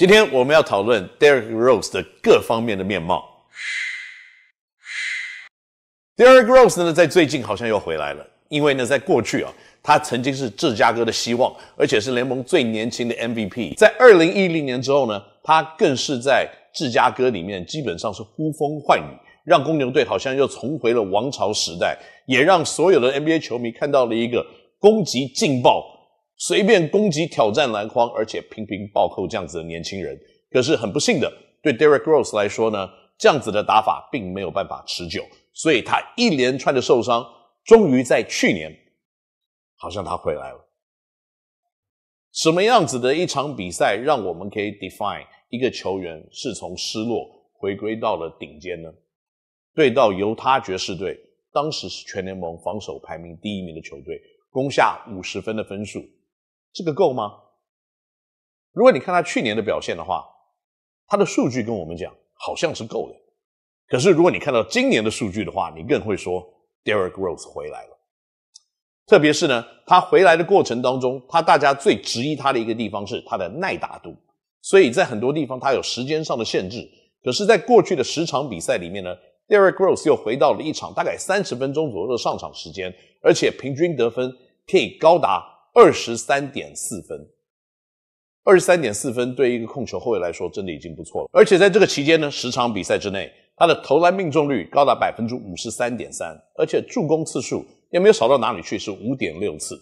今天我们要讨论 Derek Rose 的各方面的面貌。Derek Rose 呢，在最近好像又回来了，因为呢，在过去啊，他曾经是芝加哥的希望，而且是联盟最年轻的 MVP。在二零一零年之后呢，他更是在芝加哥里面基本上是呼风唤雨，让公牛队好像又重回了王朝时代，也让所有的 NBA 球迷看到了一个攻击劲爆。随便攻击挑战篮筐，而且频频暴扣这样子的年轻人，可是很不幸的，对 Derek Rose 来说呢，这样子的打法并没有办法持久，所以他一连串的受伤，终于在去年，好像他回来了。什么样子的一场比赛，让我们可以 define 一个球员是从失落回归到了顶尖呢？对，到犹他爵士队，当时是全联盟防守排名第一名的球队，攻下五十分的分数。这个够吗？如果你看他去年的表现的话，他的数据跟我们讲好像是够的。可是如果你看到今年的数据的话，你更会说 Derek Rose 回来了。特别是呢，他回来的过程当中，他大家最质疑他的一个地方是他的耐打度。所以在很多地方他有时间上的限制。可是，在过去的十场比赛里面呢，Derek Rose 又回到了一场大概三十分钟左右的上场时间，而且平均得分可以高达。二十三点四分，二十三点四分对一个控球后卫来说，真的已经不错了。而且在这个期间呢，十场比赛之内，他的投篮命中率高达百分之五十三点三，而且助攻次数也没有少到哪里去，是五点六次。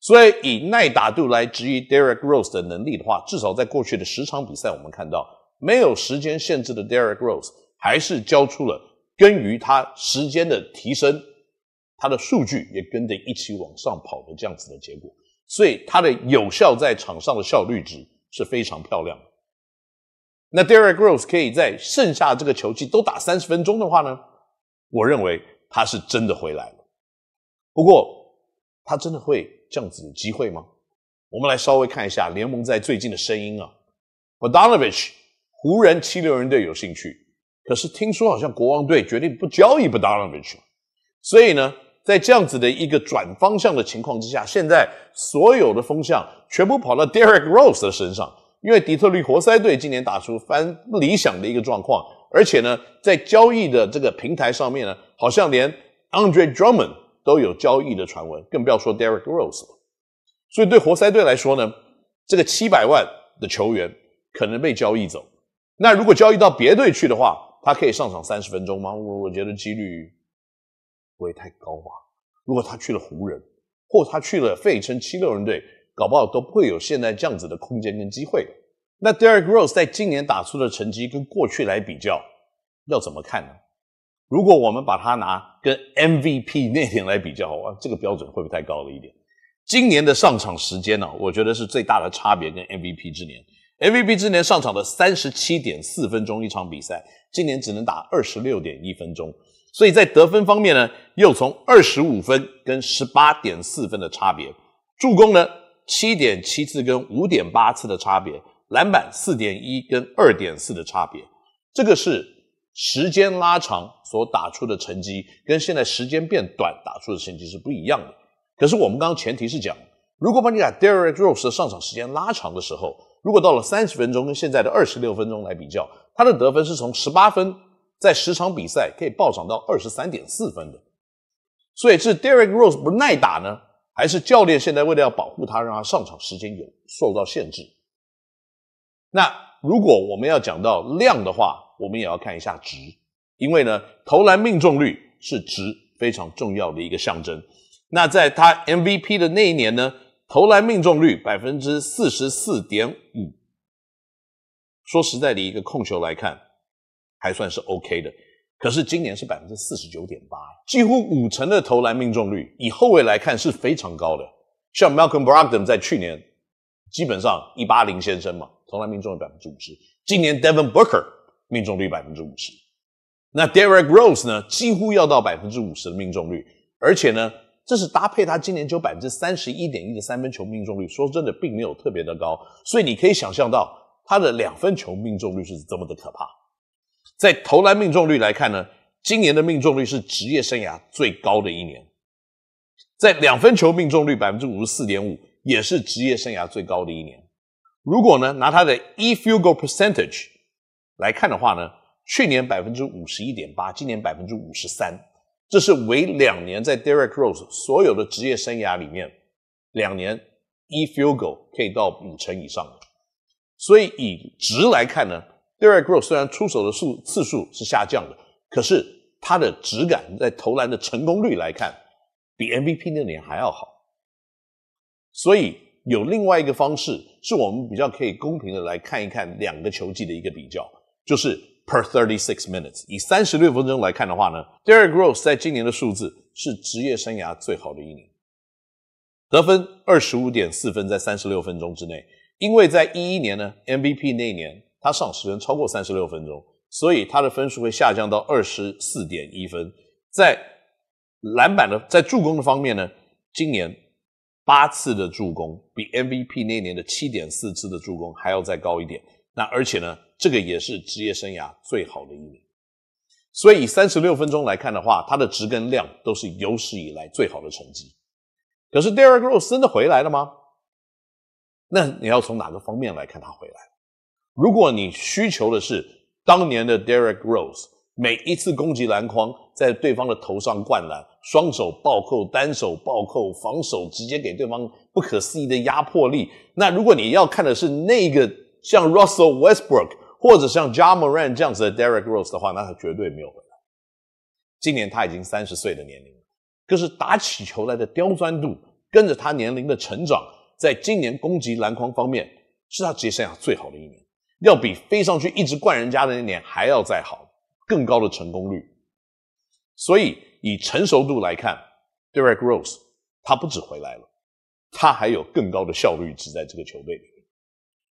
所以以耐打度来质疑 Derek Rose 的能力的话，至少在过去的十场比赛，我们看到没有时间限制的 Derek Rose 还是交出了根于他时间的提升。他的数据也跟着一起往上跑的这样子的结果，所以他的有效在场上的效率值是非常漂亮的。那 Derek Rose 可以在剩下这个球季都打三十分钟的话呢？我认为他是真的回来了。不过他真的会这样子的机会吗？我们来稍微看一下联盟在最近的声音啊 b o d a n o v i c 湖人、七六人队有兴趣，可是听说好像国王队决定不交易 b o d a n o v i c 了，所以呢？在这样子的一个转方向的情况之下，现在所有的风向全部跑到 Derek Rose 的身上，因为底特律活塞队今年打出翻不理想的一个状况，而且呢，在交易的这个平台上面呢，好像连 Andre Drummond 都有交易的传闻，更不要说 Derek Rose 了。所以对活塞队来说呢，这个七百万的球员可能被交易走。那如果交易到别队去的话，他可以上场三十分钟吗？我我觉得几率。不会太高吧？如果他去了湖人，或他去了费城七六人队，搞不好都不会有现在这样子的空间跟机会那 Derek Rose 在今年打出的成绩跟过去来比较，要怎么看呢？如果我们把他拿跟 MVP 那点来比较，哇，这个标准会不会太高了一点？今年的上场时间呢？我觉得是最大的差别。跟 MVP 之年，MVP 之年上场的三十七点四分钟一场比赛，今年只能打二十六点一分钟。所以在得分方面呢，又从二十五分跟十八点四分的差别，助攻呢七点七次跟五点八次的差别，篮板四点一跟二点四的差别，这个是时间拉长所打出的成绩，跟现在时间变短打出的成绩是不一样的。可是我们刚刚前提是讲，如果把你把 Derek Rose 的上场时间拉长的时候，如果到了三十分钟跟现在的二十六分钟来比较，他的得分是从十八分。在十场比赛可以暴涨到二十三点四分的，所以是 Derek Rose 不耐打呢，还是教练现在为了要保护他，让他上场时间有受到限制？那如果我们要讲到量的话，我们也要看一下值，因为呢，投篮命中率是值非常重要的一个象征。那在他 MVP 的那一年呢，投篮命中率百分之四十四点五。说实在的，一个控球来看。还算是 OK 的，可是今年是百分之四十九点八，几乎五成的投篮命中率。以后卫来看是非常高的，像 Malcolm Brogdon 在去年基本上一八零先生嘛，投篮命中率百分之五十。今年 Devin Booker 命中率百分之五十，那 Derek Rose 呢几乎要到百分之五十的命中率，而且呢，这是搭配他今年只有百分之三十一点一的三分球命中率，说真的并没有特别的高，所以你可以想象到他的两分球命中率是这么的可怕。在投篮命中率来看呢，今年的命中率是职业生涯最高的一年。在两分球命中率百分之五十四点五，也是职业生涯最高的一年。如果呢拿他的 e f o u l goal Percentage 来看的话呢，去年百分之五十一点八，今年百分之五十三，这是唯两年在 Derek Rose 所有的职业生涯里面，两年 e f o u l goal 可以到五成以上的。所以以值来看呢。Derek Rose 虽然出手的数次数是下降的，可是他的质感在投篮的成功率来看，比 MVP 那年还要好。所以有另外一个方式，是我们比较可以公平的来看一看两个球季的一个比较，就是 per thirty six minutes。以三十六分钟来看的话呢，Derek Rose 在今年的数字是职业生涯最好的一年，得分二十五点四分在三十六分钟之内。因为在一一年呢 MVP 那一年。他上时间超过三十六分钟，所以他的分数会下降到二十四点一分。在篮板的、在助攻的方面呢，今年八次的助攻比 MVP 那年的七点四次的助攻还要再高一点。那而且呢，这个也是职业生涯最好的一年。所以以三十六分钟来看的话，他的值跟量都是有史以来最好的成绩。可是 Daryl Rose 真的回来了吗？那你要从哪个方面来看他回来？如果你需求的是当年的 Derek Rose，每一次攻击篮筐，在对方的头上灌篮，双手暴扣、单手暴扣，防守直接给对方不可思议的压迫力。那如果你要看的是那个像 Russell Westbrook 或者像 j a m m r e n 这样子的 Derek Rose 的话，那他绝对没有回来。今年他已经三十岁的年龄，可是打起球来的刁钻度，跟着他年龄的成长，在今年攻击篮筐方面，是他职业生涯最好的一年。要比飞上去一直灌人家的那年还要再好，更高的成功率。所以以成熟度来看，Derek Rose，他不止回来了，他还有更高的效率值在这个球队里。面。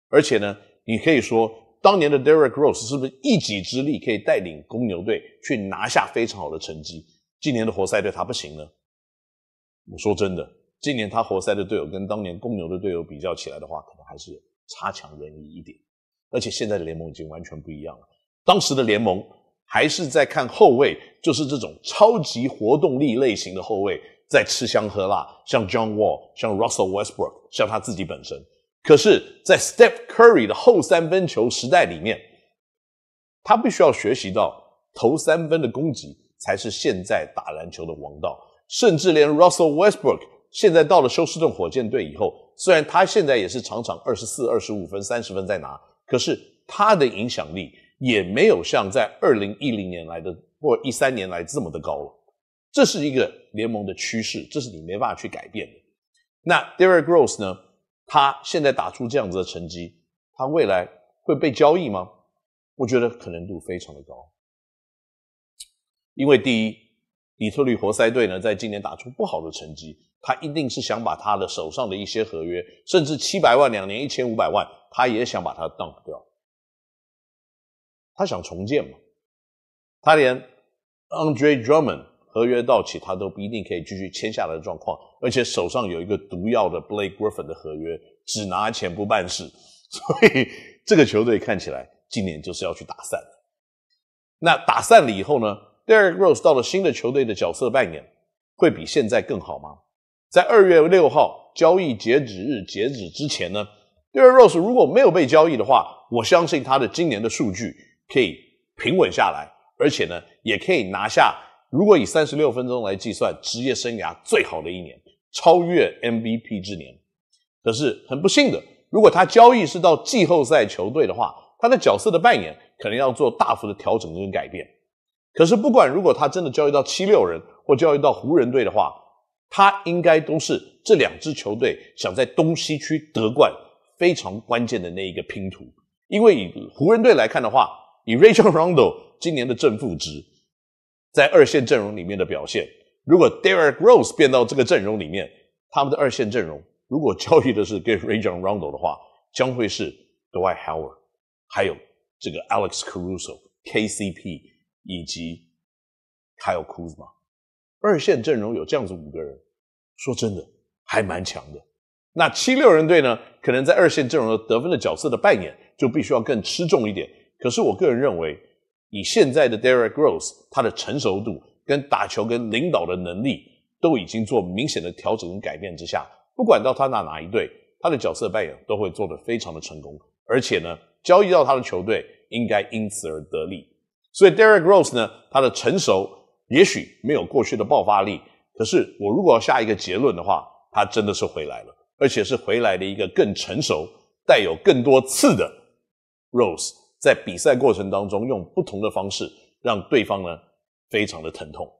而且呢，你可以说当年的 Derek Rose 是不是一己之力可以带领公牛队去拿下非常好的成绩？今年的活塞队他不行呢。我说真的，今年他活塞的队友跟当年公牛的队友比较起来的话，可能还是差强人意一点。而且现在的联盟已经完全不一样了。当时的联盟还是在看后卫，就是这种超级活动力类型的后卫在吃香喝辣，像 John Wall，像 Russell Westbrook，像他自己本身。可是，在 Step Curry 的后三分球时代里面，他必须要学习到投三分的攻击才是现在打篮球的王道。甚至连 Russell Westbrook 现在到了休斯顿火箭队以后，虽然他现在也是场场二十四、二十五分、三十分在拿。可是他的影响力也没有像在二零一零年来的或一三年来这么的高了，这是一个联盟的趋势，这是你没办法去改变的。那 Derek Rose 呢？他现在打出这样子的成绩，他未来会被交易吗？我觉得可能度非常的高，因为第一，底特律活塞队呢在今年打出不好的成绩，他一定是想把他的手上的一些合约，甚至七百万两年一千五百万。他也想把他 dump 掉，他想重建嘛，他连 Andre Drummond 合约到期他都不一定可以继续签下来的状况，而且手上有一个毒药的 Blake Griffin 的合约，只拿钱不办事，所以这个球队看起来今年就是要去打散。那打散了以后呢，Derek Rose 到了新的球队的角色扮演，会比现在更好吗？在二月六号交易截止日截止之前呢？第二，Rose 如果没有被交易的话，我相信他的今年的数据可以平稳下来，而且呢，也可以拿下。如果以三十六分钟来计算，职业生涯最好的一年，超越 MVP 之年。可是很不幸的，如果他交易是到季后赛球队的话，他的角色的扮演可能要做大幅的调整跟改变。可是不管如果他真的交易到七六人或交易到湖人队的话，他应该都是这两支球队想在东西区得冠。非常关键的那一个拼图，因为以湖人队来看的话，以 Rajon Rondo 今年的正负值，在二线阵容里面的表现，如果 Derek Rose 变到这个阵容里面，他们的二线阵容如果交易的是给 Rajon Rondo 的话，将会是 Dwyane Howard，还有这个 Alex Caruso、KCP 以及 Kyle Kuzma，二线阵容有这样子五个人，说真的还蛮强的。那七六人队呢？可能在二线阵容的得分的角色的扮演，就必须要更吃重一点。可是我个人认为，以现在的 Derek Rose，他的成熟度跟打球跟领导的能力，都已经做明显的调整跟改变之下，不管到他哪哪一队，他的角色扮演都会做得非常的成功。而且呢，交易到他的球队应该因此而得利。所以 Derek Rose 呢，他的成熟也许没有过去的爆发力，可是我如果要下一个结论的话，他真的是回来了。而且是回来的一个更成熟、带有更多刺的 Rose，在比赛过程当中用不同的方式让对方呢非常的疼痛。